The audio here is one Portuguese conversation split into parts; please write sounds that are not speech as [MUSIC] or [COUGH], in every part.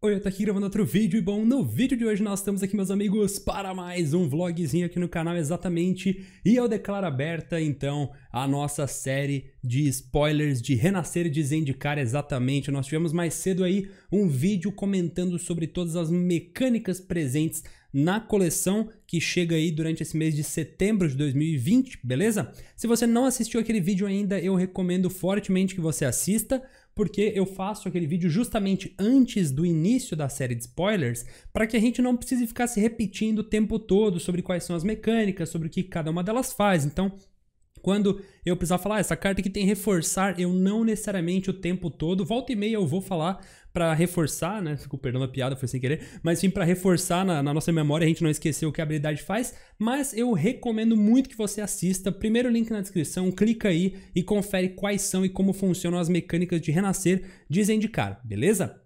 Oi, eu tô aqui gravando outro vídeo e bom, no vídeo de hoje nós estamos aqui, meus amigos, para mais um vlogzinho aqui no canal exatamente e eu declaro aberta, então, a nossa série de spoilers de Renascer e de Zendikar exatamente. Nós tivemos mais cedo aí um vídeo comentando sobre todas as mecânicas presentes na coleção que chega aí durante esse mês de setembro de 2020, beleza? Se você não assistiu aquele vídeo ainda, eu recomendo fortemente que você assista porque eu faço aquele vídeo justamente antes do início da série de spoilers, para que a gente não precise ficar se repetindo o tempo todo sobre quais são as mecânicas, sobre o que cada uma delas faz. Então, quando eu precisar falar, ah, essa carta aqui tem reforçar, eu não necessariamente o tempo todo, volta e meia eu vou falar para reforçar, né? Fico perdendo a piada, foi sem querer, mas sim para reforçar na, na, nossa memória, a gente não esquecer o que a habilidade faz, mas eu recomendo muito que você assista. Primeiro link na descrição, clica aí e confere quais são e como funcionam as mecânicas de renascer, de Zendikar, beleza?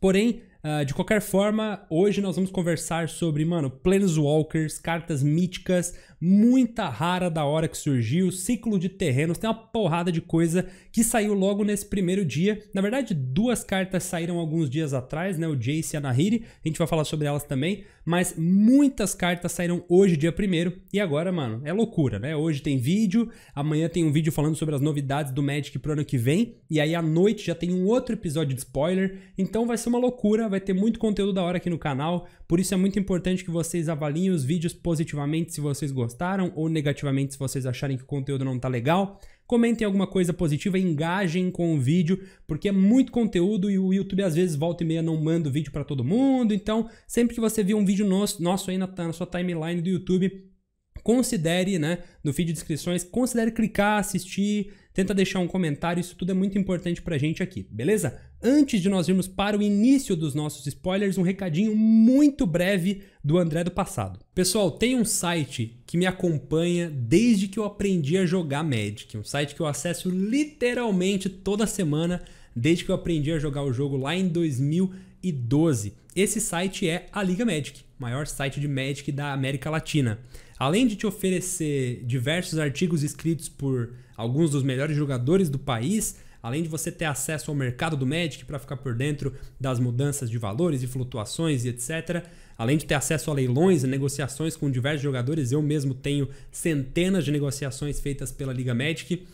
Porém, Uh, de qualquer forma, hoje nós vamos conversar sobre, mano, Planeswalkers, cartas míticas, muita rara da hora que surgiu, ciclo de terrenos, tem uma porrada de coisa que saiu logo nesse primeiro dia. Na verdade, duas cartas saíram alguns dias atrás, né? O Jace e a Nahiri, a gente vai falar sobre elas também, mas muitas cartas saíram hoje, dia primeiro, e agora, mano, é loucura, né? Hoje tem vídeo, amanhã tem um vídeo falando sobre as novidades do Magic pro ano que vem, e aí à noite já tem um outro episódio de spoiler, então vai ser uma loucura, vai ter muito conteúdo da hora aqui no canal, por isso é muito importante que vocês avaliem os vídeos positivamente se vocês gostaram gostaram ou negativamente se vocês acharem que o conteúdo não tá legal. Comentem alguma coisa positiva, engajem com o vídeo, porque é muito conteúdo e o YouTube às vezes volta e meia não manda o vídeo para todo mundo. Então, sempre que você viu um vídeo nosso, nosso aí na, na sua timeline do YouTube, considere, né, no feed de inscrições, considere clicar, assistir, tenta deixar um comentário, isso tudo é muito importante pra gente aqui, beleza? Antes de nós irmos para o início dos nossos spoilers, um recadinho muito breve do André do passado. Pessoal, tem um site que me acompanha desde que eu aprendi a jogar Magic, um site que eu acesso literalmente toda semana desde que eu aprendi a jogar o jogo lá em 2012. Esse site é a Liga Magic, maior site de Magic da América Latina. Além de te oferecer diversos artigos escritos por alguns dos melhores jogadores do país, além de você ter acesso ao mercado do Magic para ficar por dentro das mudanças de valores e flutuações e etc. Além de ter acesso a leilões e negociações com diversos jogadores, eu mesmo tenho centenas de negociações feitas pela Liga Magic.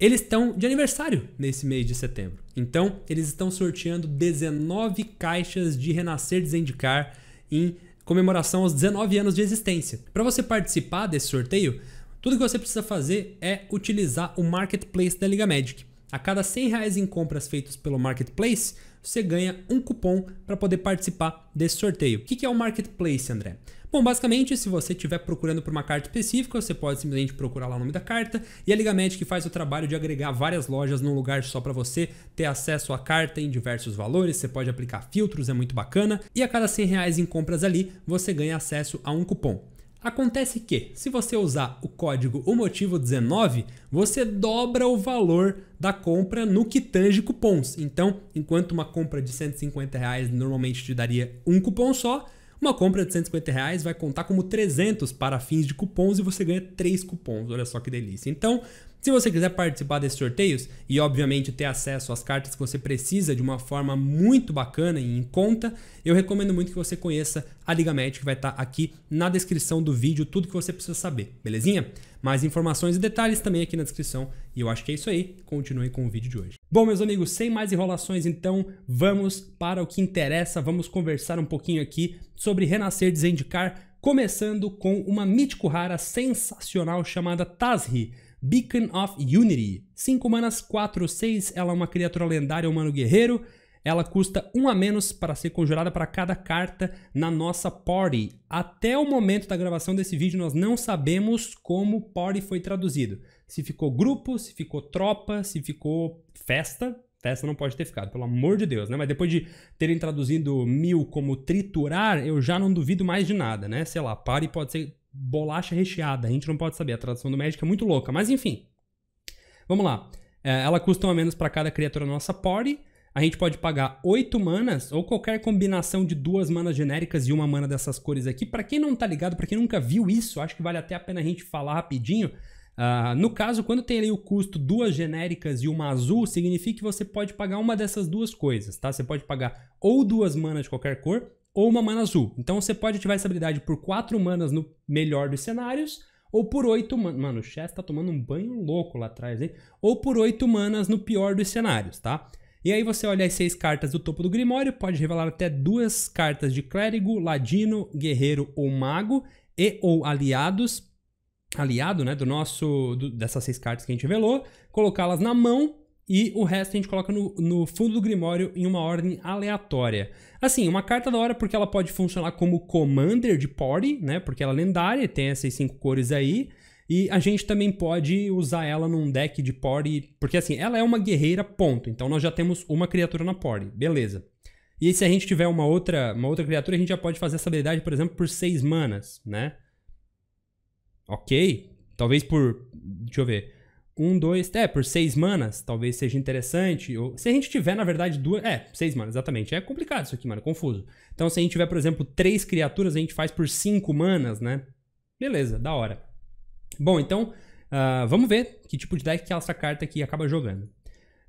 Eles estão de aniversário nesse mês de setembro. Então, eles estão sorteando 19 caixas de Renascer Zendikar em comemoração aos 19 anos de existência. Para você participar desse sorteio, tudo que você precisa fazer é utilizar o Marketplace da Liga Magic. A cada 100 reais em compras feitas pelo Marketplace, você ganha um cupom para poder participar desse sorteio. O que é o Marketplace, André? Bom, basicamente, se você estiver procurando por uma carta específica, você pode simplesmente procurar lá o nome da carta e a Liga Magic faz o trabalho de agregar várias lojas num lugar só para você ter acesso à carta em diversos valores, você pode aplicar filtros, é muito bacana, e a cada 100 reais em compras ali, você ganha acesso a um cupom. Acontece que, se você usar o código o motivo 19, você dobra o valor da compra no que tange cupons. Então, enquanto uma compra de 150 reais normalmente te daria um cupom só, uma compra de 150 reais vai contar como 300 para fins de cupons e você ganha três cupons. Olha só que delícia. Então, se você quiser participar desses sorteios e, obviamente, ter acesso às cartas que você precisa de uma forma muito bacana e em conta, eu recomendo muito que você conheça a Liga Magic, que vai estar tá aqui na descrição do vídeo, tudo que você precisa saber, belezinha? Mais informações e detalhes também aqui na descrição. E eu acho que é isso aí. Continue com o vídeo de hoje. Bom, meus amigos, sem mais enrolações, então vamos para o que interessa. Vamos conversar um pouquinho aqui sobre Renascer Zendikar, começando com uma mítico rara sensacional chamada Tazri. Beacon of Unity. 5 manas, 4, 6. Ela é uma criatura lendária, humano guerreiro. Ela custa 1 um a menos para ser conjurada para cada carta na nossa party. Até o momento da gravação desse vídeo, nós não sabemos como party foi traduzido. Se ficou grupo, se ficou tropa, se ficou festa. Festa não pode ter ficado, pelo amor de Deus, né? Mas depois de terem traduzido mil como triturar, eu já não duvido mais de nada, né? Sei lá, party pode ser bolacha recheada. A gente não pode saber, a tradução do médico é muito louca, mas enfim. Vamos lá. É, ela custa uma menos para cada criatura da nossa party. A gente pode pagar 8 manas ou qualquer combinação de duas manas genéricas e uma mana dessas cores aqui. Para quem não tá ligado, para quem nunca viu isso, acho que vale até a pena a gente falar rapidinho. Uh, no caso, quando tem ali o custo duas genéricas e uma azul, significa que você pode pagar uma dessas duas coisas, tá? Você pode pagar ou duas manas de qualquer cor ou uma mana azul. Então você pode ativar essa habilidade por 4 manas no melhor dos cenários, ou por 8 manas. Mano, o Chess tá tomando um banho louco lá atrás, hein? Ou por 8 manas no pior dos cenários, tá? E aí você olha as seis cartas do topo do Grimório, pode revelar até duas cartas de clérigo, ladino, guerreiro ou mago, e ou aliados aliado, né, do nosso do, dessas seis cartas que a gente revelou, colocá-las na mão e o resto a gente coloca no, no, fundo do Grimório em uma ordem aleatória. Assim, uma carta da hora porque ela pode funcionar como Commander de Party, né? Porque ela é lendária, tem essas cinco cores aí. E a gente também pode usar ela num deck de Party, porque assim, ela é uma guerreira, ponto. Então nós já temos uma criatura na Party, beleza. E se a gente tiver uma outra, uma outra criatura, a gente já pode fazer essa habilidade, por exemplo, por seis manas, né? Ok, talvez por... deixa eu ver... Um, dois, é, por seis manas, talvez seja interessante. Ou, se a gente tiver, na verdade, duas. É, seis manas, exatamente. É complicado isso aqui, mano, é confuso. Então, se a gente tiver, por exemplo, três criaturas, a gente faz por cinco manas, né? Beleza, da hora. Bom, então, uh, vamos ver que tipo de deck que essa carta aqui acaba jogando.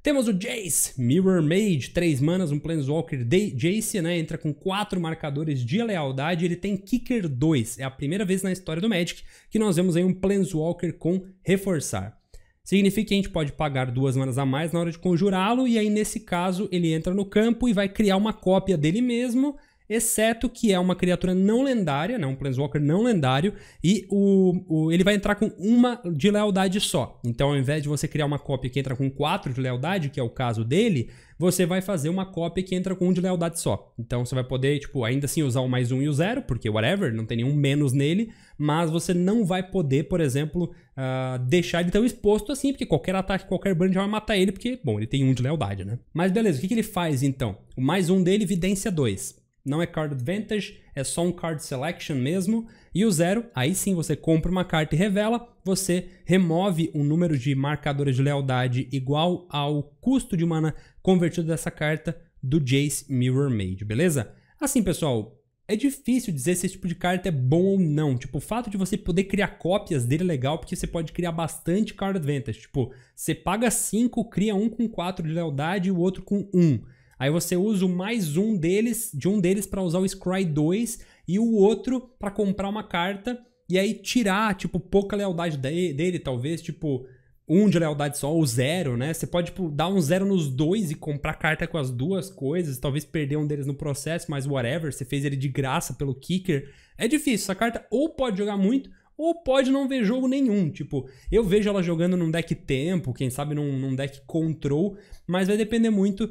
Temos o Jace, Mirror Mage, 3 manas, um Planeswalker de Jace, né? Entra com 4 marcadores de lealdade, ele tem Kicker 2. É a primeira vez na história do Magic que nós vemos aí um Planeswalker com reforçar. Significa que a gente pode pagar duas manas a mais na hora de conjurá-lo, e aí nesse caso ele entra no campo e vai criar uma cópia dele mesmo, exceto que é uma criatura não lendária, né? um Planeswalker não lendário, e o, o, ele vai entrar com uma de lealdade só. Então ao invés de você criar uma cópia que entra com quatro de lealdade, que é o caso dele, você vai fazer uma cópia que entra com um de lealdade só. Então você vai poder, tipo, ainda assim usar o mais um e o zero, porque whatever, não tem nenhum menos nele, mas você não vai poder, por exemplo, uh, deixar ele tão exposto assim, porque qualquer ataque, qualquer já vai matar ele, porque, bom, ele tem um de lealdade, né? Mas beleza, o que, que ele faz então? O mais um dele, Vidência 2. Não é card advantage, é só um card selection mesmo. E o zero, aí sim você compra uma carta e revela, você remove um número de marcadores de lealdade igual ao custo de mana convertido dessa carta do Jace Mirror Mage, beleza? Assim, pessoal, é difícil dizer se esse tipo de carta é bom ou não. Tipo, o fato de você poder criar cópias dele é legal, porque você pode criar bastante card advantage. Tipo, você paga 5, cria um com 4 de lealdade e o outro com 1. Um. Aí você usa o mais um deles, de um deles para usar o Scry 2 e o outro para comprar uma carta e aí tirar, tipo, pouca lealdade dele, talvez, tipo, um de lealdade só ou zero, né? Você pode, tipo, dar um zero nos dois e comprar carta com as duas coisas, talvez perder um deles no processo, mas whatever, você fez ele de graça pelo kicker. É difícil, essa carta ou pode jogar muito ou pode não ver jogo nenhum. Tipo, eu vejo ela jogando num deck tempo, quem sabe num, num, deck control, mas vai depender muito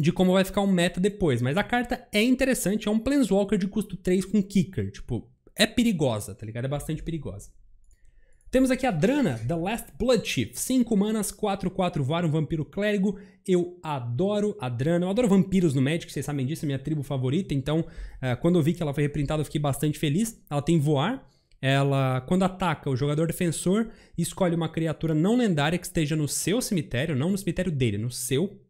de como vai ficar o meta depois. Mas a carta é interessante, é um Planeswalker de custo 3 com Kicker. Tipo, é perigosa, tá ligado? É bastante perigosa. Temos aqui a Drana, The Last Blood Chief. 5 manas, 4, 4 var, um vampiro clérigo. Eu adoro a Drana, eu adoro vampiros no Magic, vocês sabem disso, é minha tribo favorita. Então, é, quando eu vi que ela foi reprintada, eu fiquei bastante feliz. Ela tem voar, ela, quando ataca, o jogador defensor escolhe uma criatura não lendária que esteja no seu cemitério, não no cemitério dele, no seu,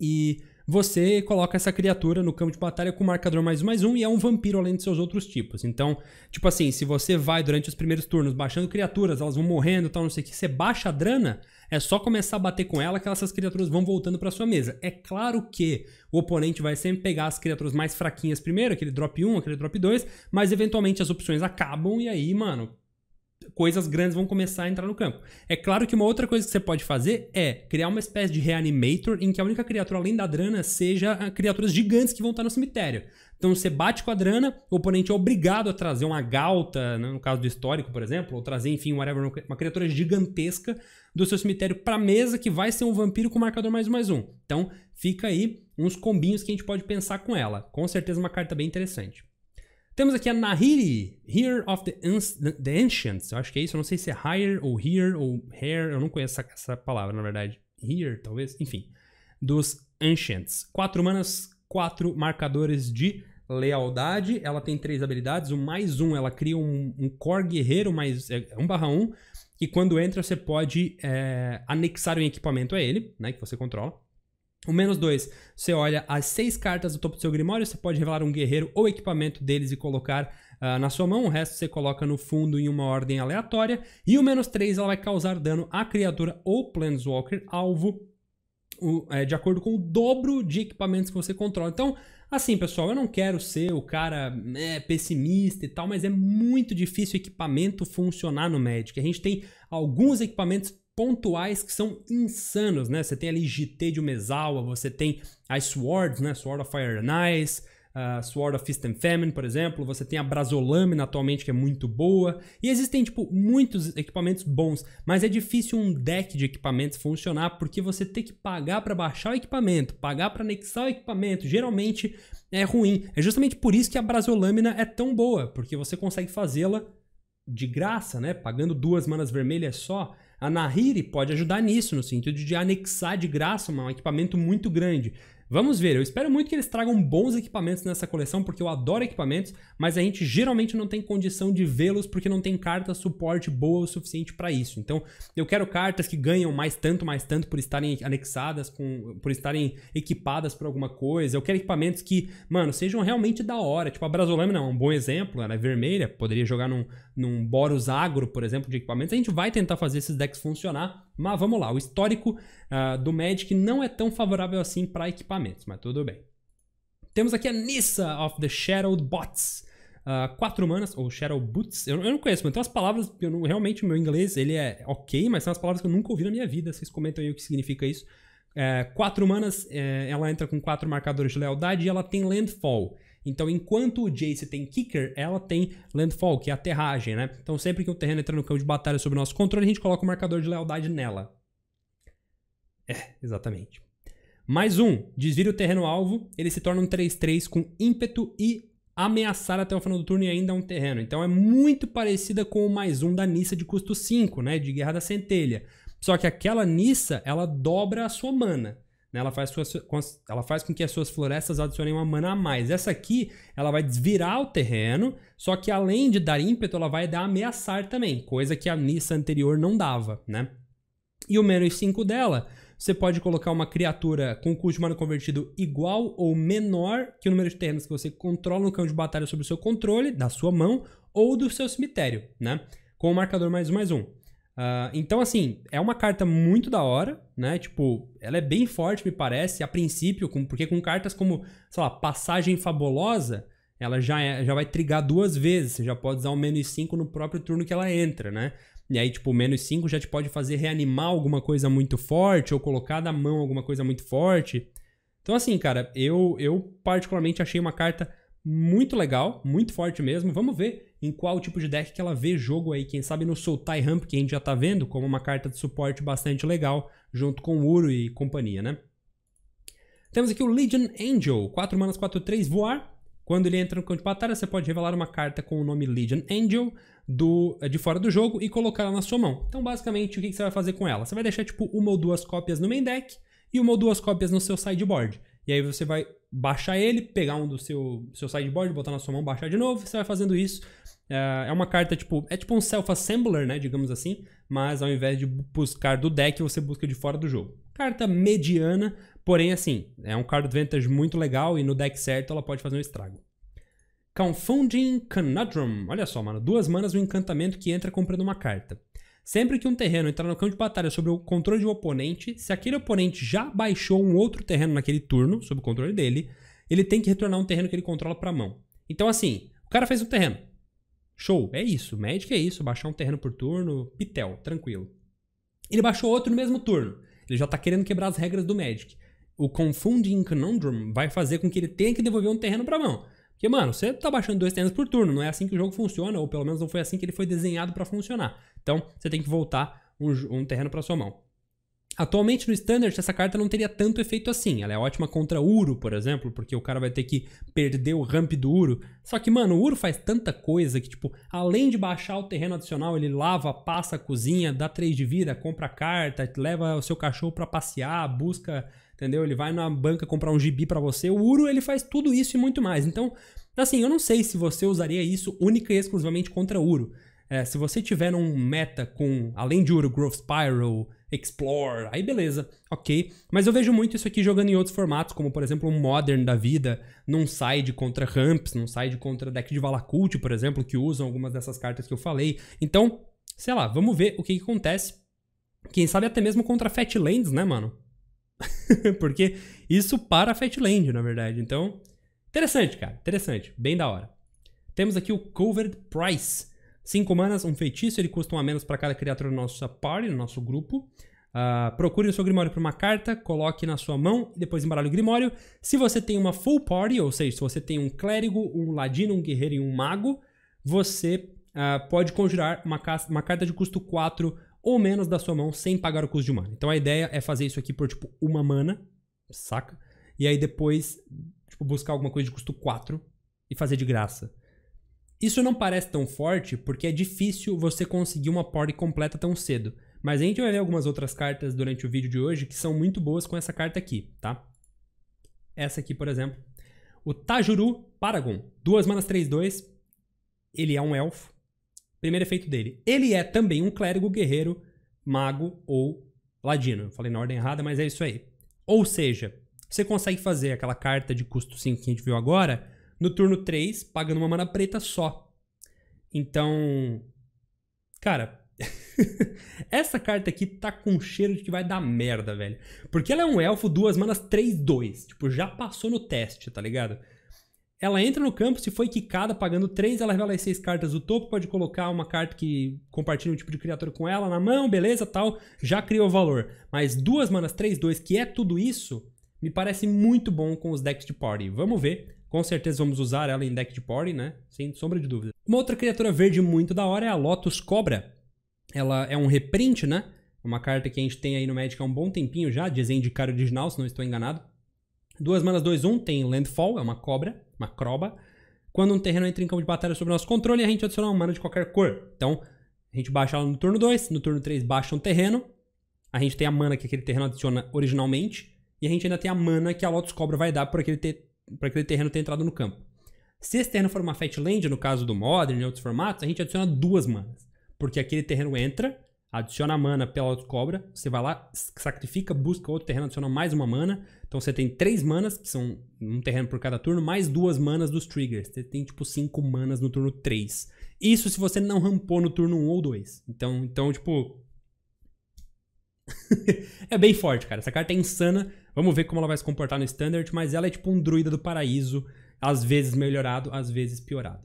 e você coloca essa criatura no campo de batalha com marcador mais um mais um e é um vampiro além de seus outros tipos. Então, tipo assim, se você vai durante os primeiros turnos baixando criaturas, elas vão morrendo, tal, não sei o que, você baixa a drana, é só começar a bater com ela que essas criaturas vão voltando para sua mesa. É claro que o oponente vai sempre pegar as criaturas mais fraquinhas primeiro, aquele drop 1, aquele drop 2, mas eventualmente as opções acabam e aí, mano, coisas grandes vão começar a entrar no campo. É claro que uma outra coisa que você pode fazer é criar uma espécie de reanimator em que a única criatura além da drana seja ah, criaturas gigantes que vão estar no cemitério. Então você bate com a drana, o oponente é obrigado a trazer uma galta, né, no caso do histórico, por exemplo, ou trazer, enfim, whatever, uma criatura gigantesca do seu cemitério para mesa que vai ser um vampiro com marcador mais um mais um. Então fica aí uns combinhos que a gente pode pensar com ela. Com certeza uma carta bem interessante. Temos aqui a Nahiri, Here of the, the Ancients. Eu acho que é isso, eu não sei se é Higher ou Here ou Hair, eu não conheço essa, essa palavra, na verdade. Here, talvez, enfim. Dos Ancients. Quatro manas, quatro marcadores de lealdade. Ela tem três habilidades. O mais um, ela cria um, um core guerreiro, mais é, 1 é barra 1. E quando entra, você pode é, anexar um equipamento a ele, né? Que você controla. O menos 2, você olha as seis cartas do topo do seu grimório, você pode revelar um guerreiro ou equipamento deles e colocar uh, na sua mão, o resto você coloca no fundo em uma ordem aleatória. E o menos 3, ela vai causar dano à criatura ou Planeswalker alvo o, é, de acordo com o dobro de equipamentos que você controla. Então, assim, pessoal, eu não quero ser o cara é, pessimista e tal, mas é muito difícil equipamento funcionar no Magic. A gente tem alguns equipamentos pontuais que são insanos, né? Você tem ali GT de Umezawa, você tem as Swords, né? Sword of Fire and Ice, uh, Sword of Fist and Famine, por exemplo, você tem a Brazolamina atualmente, que é muito boa, e existem, tipo, muitos equipamentos bons, mas é difícil um deck de equipamentos funcionar, porque você tem que pagar para baixar o equipamento, pagar para anexar o equipamento, geralmente é ruim. É justamente por isso que a Brazolamina é tão boa, porque você consegue fazê-la de graça, né? Pagando duas manas vermelhas só. A Nahiri pode ajudar nisso, no sentido de anexar de graça um equipamento muito grande. Vamos ver, eu espero muito que eles tragam bons equipamentos nessa coleção, porque eu adoro equipamentos, mas a gente geralmente não tem condição de vê-los porque não tem carta suporte boa o suficiente para isso. Então, eu quero cartas que ganham mais tanto, mais tanto por estarem anexadas, com, por estarem equipadas por alguma coisa. Eu quero equipamentos que, mano, sejam realmente da hora. Tipo, a Brasolame não é um bom exemplo, ela é vermelha, poderia jogar num num Boros Agro, por exemplo, de equipamentos, a gente vai tentar fazer esses decks funcionar, mas vamos lá, o histórico uh, do Magic não é tão favorável assim para equipamentos, mas tudo bem. Temos aqui a Nissa of the Shadowed Bots. Uh, quatro manas, ou Shadow Boots, eu, eu não conheço, mas tem umas palavras, eu não, realmente o meu inglês ele é ok, mas são as palavras que eu nunca ouvi na minha vida, vocês comentam aí o que significa isso. É, quatro manas, é, ela entra com quatro marcadores de lealdade e ela tem Landfall. Então, enquanto o Jace tem Kicker, ela tem Landfall, que é aterragem, né? Então, sempre que um terreno entra no campo de batalha sob nosso controle, a gente coloca o um marcador de lealdade nela. É, exatamente. Mais um, desvira o terreno alvo, ele se torna um 3-3 com ímpeto e ameaçar até o final do turno e ainda é um terreno. Então é muito parecida com o mais um da Nissa de custo 5, né? De Guerra da Centelha. Só que aquela Nissa, ela dobra a sua mana. Né? Ela, faz suas, ela faz com que as suas florestas adicionem uma mana a mais. Essa aqui, ela vai desvirar o terreno, só que além de dar ímpeto, ela vai dar ameaçar também, coisa que a missa anterior não dava, né? E o menos 5 dela, você pode colocar uma criatura com custo de mana convertido igual ou menor que o número de terrenos que você controla no campo de batalha sob o seu controle, da sua mão ou do seu cemitério, né? Com o marcador mais um mais um. Uh, então, assim, é uma carta muito da hora, né? Tipo, ela é bem forte, me parece, a princípio, com, porque com cartas como, sei lá, Passagem Fabulosa, ela já, é, já vai trigar duas vezes. Você já pode usar o um menos 5 no próprio turno que ela entra, né? E aí, tipo, menos 5 já te pode fazer reanimar alguma coisa muito forte ou colocar na mão alguma coisa muito forte. Então, assim, cara, eu, eu particularmente achei uma carta muito legal, muito forte mesmo. Vamos ver em qual tipo de deck que ela vê jogo aí. Quem sabe no Sultai Ramp, que a gente já tá vendo, como uma carta de suporte bastante legal, junto com Uro e companhia, né? Temos aqui o Legion Angel, 4 manas, 4, 3, voar. Quando ele entra no campo de batalha, você pode revelar uma carta com o nome Legion Angel do, eh, de fora do jogo e colocar ela na sua mão. Então, basicamente, o que, que você vai fazer com ela? Você vai deixar, tipo, uma ou duas cópias no main deck e uma ou duas cópias no seu sideboard. E aí você vai baixar ele, pegar um do seu, seu sideboard, botar na sua mão, baixar de novo, você vai fazendo isso. É, é uma carta tipo. É tipo um self-assembler, né? Digamos assim. Mas ao invés de buscar do deck, você busca de fora do jogo. Carta mediana, porém assim, é um card advantage muito legal e no deck certo ela pode fazer um estrago. Confounding Conundrum. Olha só, mano. Duas manas, um encantamento que entra comprando uma carta. Sempre que um terreno entrar no campo de batalha sob o controle de um oponente, se aquele oponente já baixou um outro terreno naquele turno, sob o controle dele, ele tem que retornar um terreno que ele controla para a mão. Então, assim, o cara fez um terreno. Show, é isso. Magic é isso. Baixar um terreno por turno, pitel, tranquilo. Ele baixou outro no mesmo turno. Ele já tá querendo quebrar as regras do Magic. O Confunding Conundrum vai fazer com que ele tenha que devolver um terreno pra mão. Porque, mano, você tá baixando dois terrenos por turno, não é assim que o jogo funciona, ou pelo menos não foi assim que ele foi desenhado para funcionar. Então, você tem que voltar um, um terreno para sua mão. Atualmente no Standard, essa carta não teria tanto efeito assim. Ela é ótima contra Uro, por exemplo, porque o cara vai ter que perder o ramp do Uro. Só que, mano, o Uro faz tanta coisa que, tipo, além de baixar o terreno adicional, ele lava, passa a cozinha, dá 3 de vida, compra carta, leva o seu cachorro para passear, busca, entendeu? Ele vai na banca comprar um gibi para você. O Uro, ele faz tudo isso e muito mais. Então, assim, eu não sei se você usaria isso única e exclusivamente contra Uro. É, se você tiver um meta com, além de Uro Growth Spiral, Explore, aí beleza, ok. Mas eu vejo muito isso aqui jogando em outros formatos, como por exemplo um Modern da vida, num side contra Ramps, num side contra deck de Valakult, por exemplo, que usam algumas dessas cartas que eu falei. Então, sei lá, vamos ver o que, que acontece. Quem sabe até mesmo contra Fatlands, né, mano? [LAUGHS] Porque isso para Fatland, na verdade. Então, interessante, cara, interessante, bem da hora. Temos aqui o Covered Price 5 manas, um feitiço, ele custa um a menos para cada criatura da nossa party, no nosso grupo. Uh, procure o seu Grimório por uma carta, coloque na sua mão e depois embaralhe o Grimório. Se você tem uma full party, ou seja, se você tem um clérigo, um ladino, um guerreiro e um mago, você uh, pode conjurar uma, uma, carta de custo 4 ou menos da sua mão sem pagar o custo de mana. Então a ideia é fazer isso aqui por tipo uma mana, saca? E aí depois tipo, buscar alguma coisa de custo 4 e fazer de graça. Isso não parece tão forte porque é difícil você conseguir uma party completa tão cedo. Mas a gente vai ver algumas outras cartas durante o vídeo de hoje que são muito boas com essa carta aqui, tá? Essa aqui, por exemplo. O Tajuru Paragon. Duas manas 3-2. Ele é um elfo. Primeiro efeito dele. Ele é também um clérigo, guerreiro, mago ou ladino. Eu falei na ordem errada, mas é isso aí. Ou seja, você consegue fazer aquela carta de custo 5 que a gente viu agora no turno 3, pagando uma mana preta só. Então. Cara. [LAUGHS] essa carta aqui tá com cheiro de que vai dar merda, velho. Porque ela é um elfo, duas manas, 3-2. Tipo, já passou no teste, tá ligado? Ela entra no campo, se foi quicada, pagando 3, ela revela as 6 cartas do topo, pode colocar uma carta que compartilha um tipo de criatura com ela na mão, beleza, tal, já criou valor. Mas duas manas 3, 2, que é tudo isso, me parece muito bom com os decks de party. Vamos ver com certeza vamos usar ela em deck de party, né? Sem sombra de dúvida. Uma outra criatura verde muito da hora é a Lotus Cobra. Ela é um reprint, né? É uma carta que a gente tem aí no Magic há um bom tempinho já, desenho de cara original, se não estou enganado. Duas manas, 2, 1, um, tem Landfall, é uma cobra, uma croba. Quando um terreno entra em campo de batalha sob nosso controle, a gente adiciona uma mana de qualquer cor. Então, a gente baixa ela no turno 2, no turno 3 baixa um terreno. A gente tem a mana que aquele terreno adiciona originalmente. E a gente ainda tem a mana que a Lotus Cobra vai dar por aquele ter para aquele terreno ter entrado no campo. Se esse terreno for uma Fatland, no caso do Modern e outros formatos, a gente adiciona duas manas. Porque aquele terreno entra, adiciona a mana pela auto-cobra, você vai lá, sacrifica, busca outro terreno, adiciona mais uma mana. Então você tem três manas, que são um terreno por cada turno, mais duas manas dos triggers. Você tem tipo cinco manas no turno 3. Isso se você não rampou no turno 1 um ou 2. Então, então tipo. [LAUGHS] é bem forte, cara. Essa carta é insana Vamos ver como ela vai se comportar no Standard, mas ela é tipo um druida do paraíso, às vezes melhorado, às vezes piorado.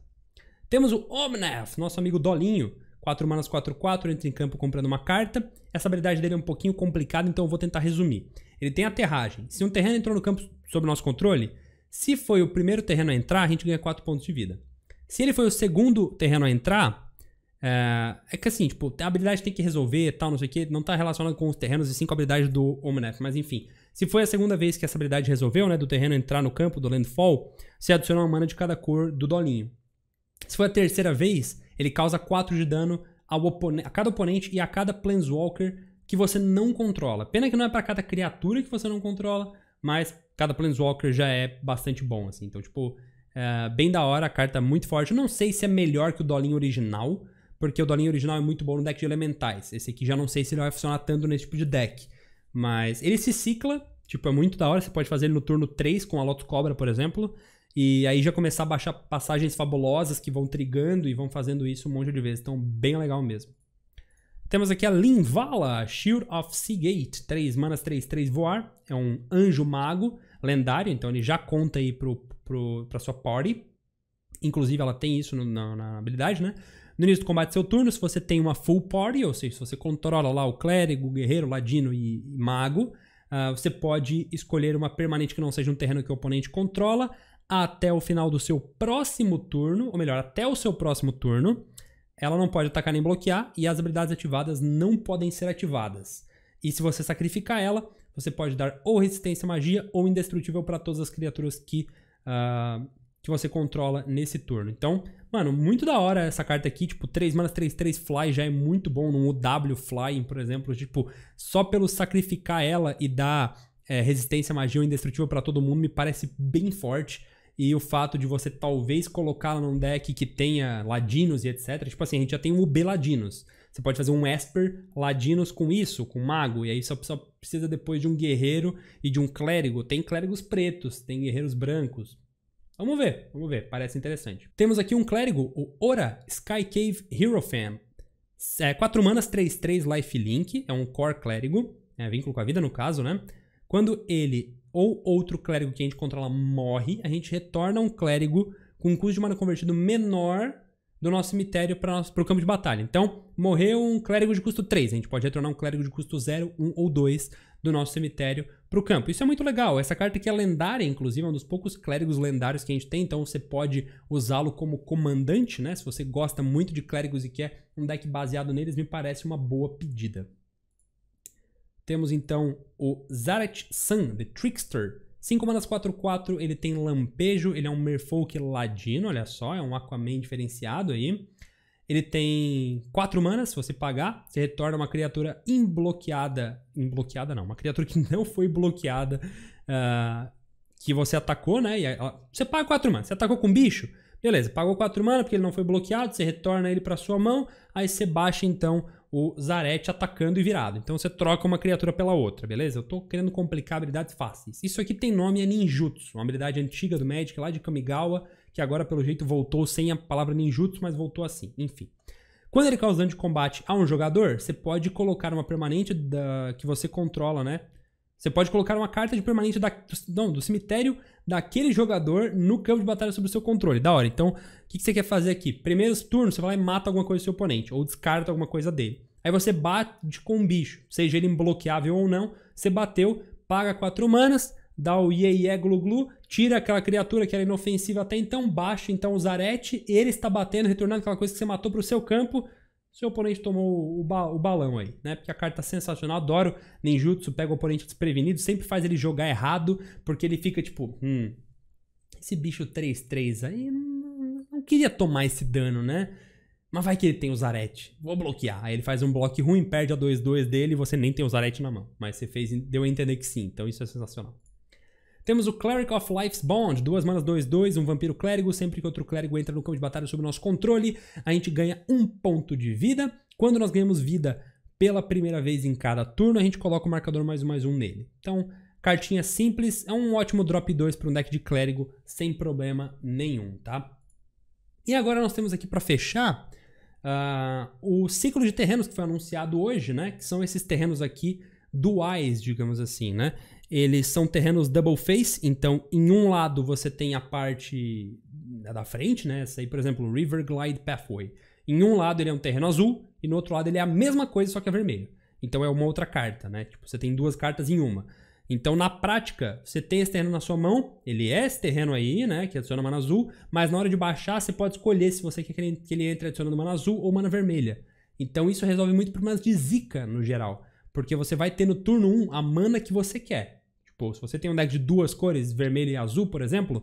Temos o Omnath, nosso amigo Dolinho. 4 manas, 4, 4, entra em campo comprando uma carta. Essa habilidade dele é um pouquinho complicada, então eu vou tentar resumir. Ele tem aterragem. Se um terreno entrou no campo sob nosso controle, se foi o primeiro terreno a entrar, a gente ganha 4 pontos de vida. Se ele foi o segundo terreno a entrar, é, é que assim, tipo, a habilidade tem que resolver tal, não sei o que, não está relacionado com os terrenos e sim com a habilidade do Omnath, mas enfim. Se foi a segunda vez que essa habilidade resolveu, né, do terreno entrar no campo do landfall, você adiciona uma mana de cada cor do dolinho. Se foi a terceira vez, ele causa 4 de dano a cada oponente e a cada Planeswalker que você não controla. Pena que não é para cada criatura que você não controla, mas cada Planeswalker já é bastante bom, assim. Então, tipo, é bem da hora, a carta é muito forte. Eu não sei se é melhor que o Dolinho original, porque o Dolinho original é muito bom no deck de elementais. Esse aqui já não sei se ele vai funcionar tanto nesse tipo de deck. Mas ele se cicla, tipo, é muito da hora. Você pode fazer ele no turno 3 com a Lotus Cobra, por exemplo. E aí já começar a baixar passagens fabulosas que vão trigando e vão fazendo isso um monte de vezes. Então, bem legal mesmo. Temos aqui a Linvala, Shield of Seagate. 3 manas, 3, 3 voar. É um anjo mago lendário, então ele já conta aí pro, pro, pra sua party. Inclusive, ela tem isso no, na, na habilidade, né? No início do combate seu turno, se você tem uma full party, ou seja, se você controla lá o clérigo, o guerreiro, o ladino e mago, uh, você pode escolher uma permanente que não seja um terreno que o oponente controla até o final do seu próximo turno, ou melhor, até o seu próximo turno. Ela não pode atacar nem bloquear e as habilidades ativadas não podem ser ativadas. E se você sacrificar ela, você pode dar ou resistência à magia ou indestrutível para todas as criaturas que uh, que você controla nesse turno. Então, mano, muito da hora essa carta aqui, tipo, 3 manas, 3, 3 fly já é muito bom no W flying, por exemplo, tipo, só pelo sacrificar ela e dar é, resistência, magia ou indestrutível para todo mundo me parece bem forte. E o fato de você talvez colocá-la num deck que tenha ladinos e etc. Tipo assim, a gente já tem um UB ladinos. Você pode fazer um Esper Ladinos com isso, com Mago, e aí só, só, precisa depois de um guerreiro e de um clérigo. Tem clérigos pretos, tem guerreiros brancos. Vamos ver, vamos ver, parece interessante. Temos aqui um clérigo, o Ora Sky Cave Hero Fan. É, 4 manas, 3, 3 life link, é um core clérigo, é vínculo com a vida no caso, né? Quando ele ou outro clérigo que a gente controla morre, a gente retorna um clérigo com um custo de mana convertido menor do nosso cemitério para o campo de batalha. Então, morreu um clérigo de custo 3, a gente pode retornar um clérigo de custo 0, 1 ou 2 do nosso cemitério para o campo. Isso é muito legal. Essa carta aqui é lendária, inclusive, é um dos poucos clérigos lendários que a gente tem, então você pode usá-lo como comandante, né? Se você gosta muito de clérigos e quer um deck baseado neles, me parece uma boa pedida. Temos então o Zaret Sun, The Trickster, 5 manas 4, 4, ele tem Lampejo, ele é um Merfolk Ladino, olha só, é um Aquaman diferenciado aí. Ele tem 4 manas, se você pagar, você retorna uma criatura imbloqueada, imbloqueada não, uma criatura que [LAUGHS] não foi bloqueada, uh, que você atacou, né? você paga 4 manas, você atacou com um bicho, beleza, pagou 4 manas porque ele não foi bloqueado, você retorna ele para sua mão, aí você baixa então o Zarete atacando e virado. Então você troca uma criatura pela outra, beleza? Eu tô querendo complicar habilidades fáceis. Isso aqui tem nome, é ninjutsu, uma habilidade antiga do Magic lá de Kamigawa, que agora pelo jeito voltou sem a palavra ninjutsu, mas voltou assim, enfim. Quando ele causa dano de combate a um jogador, você pode colocar uma permanente da, que você controla, né? Você pode colocar uma carta de permanente da, do, não, do cemitério daquele jogador no campo de batalha sob o seu controle. Da hora. Então, o que, que, você quer fazer aqui? Primeiros turnos, você vai lá e mata alguma coisa do seu oponente, ou descarta alguma coisa dele. Aí você bate com um bicho, seja ele imbloqueável ou não. Você bateu, paga 4 manas, dá o iê iê glu glu, tira aquela criatura que era inofensiva até então, baixa então o Zarete, ele está batendo, retornando aquela coisa que você matou para o seu campo. Seu oponente tomou o, ba o balão aí, né? Porque a carta é sensacional, adoro ninjutsu, pega o oponente desprevenido, sempre faz ele jogar errado, porque ele fica tipo, hum, esse bicho 3-3 aí, não, não queria tomar esse dano, né? Mas vai que ele tem o Zarete. Vou bloquear. Aí ele faz um bloco ruim, perde a 2-2 dele e você nem tem o Zarete na mão. Mas você fez, deu a entender que sim. Então isso é sensacional. Temos o Cleric of Life's Bond, duas manas 2-2, um vampiro clérigo. Sempre que outro clérigo entra no campo de batalha sob nosso controle, a gente ganha um ponto de vida. Quando nós ganhamos vida pela primeira vez em cada turno, a gente coloca o marcador mais um mais um nele. Então, cartinha simples, é um ótimo drop 2 para um deck de clérigo sem problema nenhum, tá? E agora nós temos aqui para fechar uh, o ciclo de terrenos que foi anunciado hoje, né? Que são esses terrenos aqui duais, digamos assim, né? Eles são terrenos double face, então em um lado você tem a parte da frente, né? Essa aí, por exemplo, River Glide Pathway. Em um lado ele é um terreno azul e no outro lado ele é a mesma coisa, só que é vermelho. Então é uma outra carta, né? Tipo, você tem duas cartas em uma. Então, na prática, você tem esse terreno na sua mão, ele é esse terreno aí, né, que adiciona mana azul, mas na hora de baixar, você pode escolher se você quer que ele, que ele entre adicionando mana azul ou mana vermelha. Então, isso resolve muito problemas de zica, no geral, porque você vai ter no turno 1 a mana que você quer. Tipo, se você tem um deck de duas cores, vermelho e azul, por exemplo,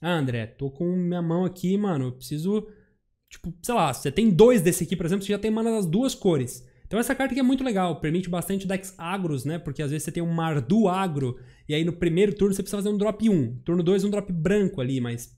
ah, André, tô com minha mão aqui, mano, eu preciso. Tipo, sei lá, você tem dois desse aqui, por exemplo, você já tem mana das duas cores. Então essa carta aqui é muito legal, permite bastante decks agros, né? Porque às vezes você tem um Mardu agro, e aí no primeiro turno você precisa fazer um drop 1. Turno 2, um drop branco ali, mas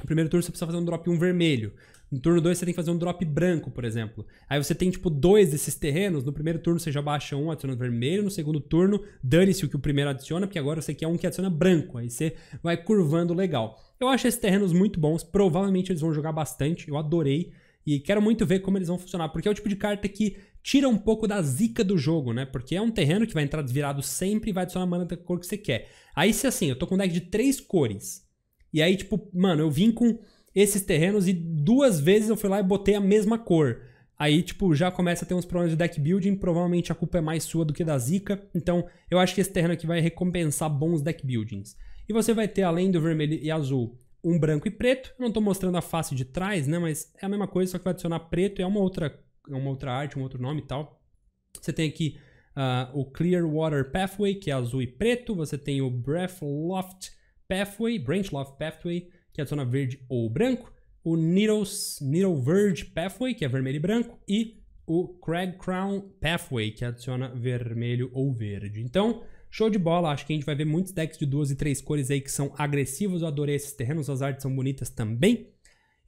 no primeiro turno você precisa fazer um drop 1 vermelho. No turno 2 você tem que fazer um drop branco, por exemplo. Aí você tem, tipo, dois desses terrenos. No primeiro turno você já baixa um adicionando vermelho. No segundo turno, dane-se o que o primeiro adiciona, porque agora você quer um que adiciona branco. Aí você vai curvando legal. Eu acho esses terrenos muito bons. Provavelmente eles vão jogar bastante. Eu adorei. E quero muito ver como eles vão funcionar, porque é o tipo de carta que tira um pouco da zica do jogo, né? Porque é um terreno que vai entrar desvirado sempre e vai adicionar a mana da cor que você quer. Aí se assim, eu tô com um deck de três cores. E aí, tipo, mano, eu vim com esses terrenos e duas vezes eu fui lá e botei a mesma cor. Aí, tipo, já começa a ter uns problemas de deck building. Provavelmente a culpa é mais sua do que da Zika. Então, eu acho que esse terreno aqui vai recompensar bons deck buildings. E você vai ter, além do vermelho e azul, um branco e preto. Eu não estou mostrando a face de trás, né? Mas é a mesma coisa, só que vai adicionar preto é uma outra, é uma outra arte, um outro nome e tal. Você tem aqui uh, o water Pathway, que é azul e preto. Você tem o loft Pathway, loft Pathway, que adiciona verde ou branco, o Needles, Needle Verge Pathway, que é vermelho e branco, e o Crag Crown Pathway, que adiciona vermelho ou verde. Então, show de bola, acho que a gente vai ver muitos decks de duas e três cores aí que são agressivos, eu adorei esses terrenos, as artes são bonitas também.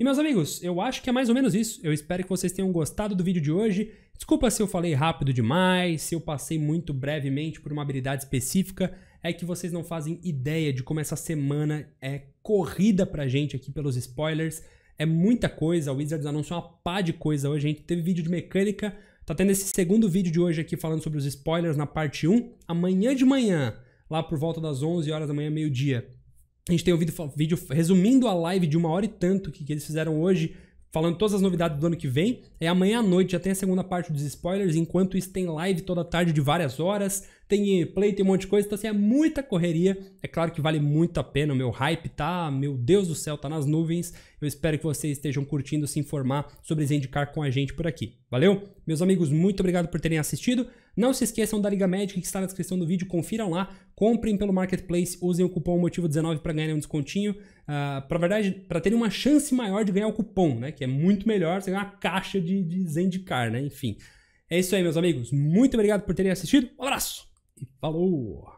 E meus amigos, eu acho que é mais ou menos isso, eu espero que vocês tenham gostado do vídeo de hoje. Desculpa se eu falei rápido demais, se eu passei muito brevemente por uma habilidade específica, é que vocês não fazem ideia de como essa semana é corrida pra gente aqui pelos spoilers. É muita coisa, o Wizards anunciou uma pá de coisa hoje, a gente teve vídeo de mecânica, tá tendo esse segundo vídeo de hoje aqui falando sobre os spoilers na parte 1. Amanhã de manhã, lá por volta das 11 horas da manhã, meio-dia, a gente tem um vídeo, vídeo resumindo a live de uma hora e tanto que, que eles fizeram hoje falando todas as novidades do ano que vem. É amanhã à noite, já tem a segunda parte dos spoilers. Enquanto isso, tem live toda tarde de várias horas, tem play, tem um monte de coisa. Então, assim, é muita correria. É claro que vale muito a pena. O meu hype tá, meu Deus do céu, tá nas nuvens. Eu espero que vocês estejam curtindo se informar sobre Zendikar com a gente por aqui. Valeu? Meus amigos, muito obrigado por terem assistido. Não se esqueçam da Liga Médica que está na descrição do vídeo, confiram lá, comprem pelo Marketplace, usem o cupom Motivo19 para ganhar um descontinho, uh, ah, para verdade, para terem uma chance maior de ganhar o cupom, né? Que é muito melhor, você ganhar uma caixa de, de Zendikar, né? Enfim, é isso aí, meus amigos. Muito obrigado por terem assistido, um abraço e falou!